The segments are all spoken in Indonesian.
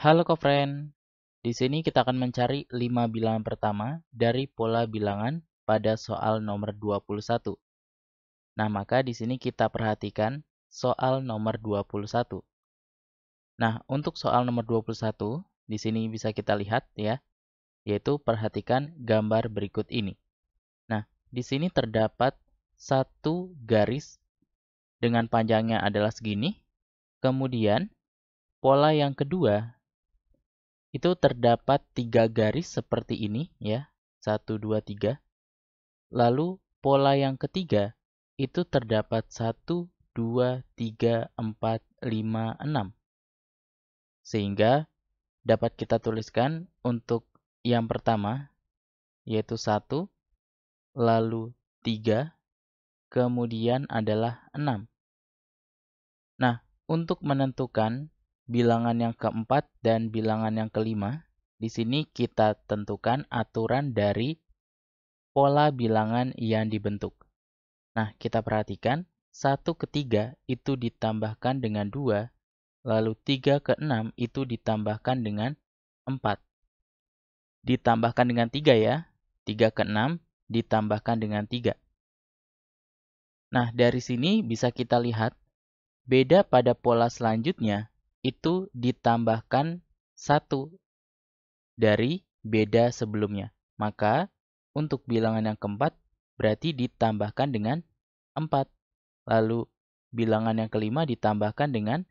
Halo kofren, di sini kita akan mencari 5 bilangan pertama dari pola bilangan pada soal nomor 21. Nah, maka di sini kita perhatikan soal nomor 21. Nah, untuk soal nomor 21, di sini bisa kita lihat ya, yaitu perhatikan gambar berikut ini. Nah, di sini terdapat satu garis dengan panjangnya adalah segini. Kemudian, pola yang kedua itu terdapat tiga garis seperti ini ya. satu dua tiga Lalu pola yang ketiga itu terdapat satu dua tiga empat lima enam Sehingga dapat kita tuliskan untuk yang pertama yaitu satu lalu tiga kemudian adalah enam Nah, untuk menentukan bilangan yang keempat dan bilangan yang kelima. Di sini kita tentukan aturan dari pola bilangan yang dibentuk. Nah, kita perhatikan 1 ke 3 itu ditambahkan dengan 2, lalu 3 ke 6 itu ditambahkan dengan 4. Ditambahkan dengan 3 ya, 3 ke 6 ditambahkan dengan 3. Nah, dari sini bisa kita lihat beda pada pola selanjutnya itu ditambahkan satu dari beda sebelumnya. Maka untuk bilangan yang keempat berarti ditambahkan dengan 4. Lalu bilangan yang kelima ditambahkan dengan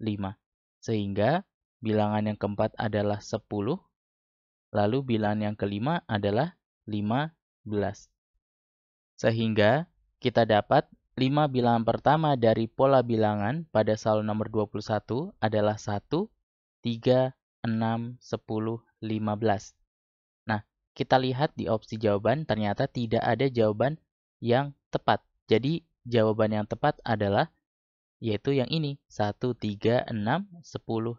5. Sehingga bilangan yang keempat adalah 10. Lalu bilangan yang kelima adalah 15. Sehingga kita dapat 5 bilangan pertama dari pola bilangan pada saldo nomor 21 adalah 1, 3, 6, 10, 15. Nah, kita lihat di opsi jawaban ternyata tidak ada jawaban yang tepat. Jadi, jawaban yang tepat adalah yaitu yang ini, 1, 3, 6, 10,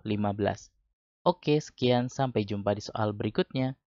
15. Oke, sekian sampai jumpa di soal berikutnya.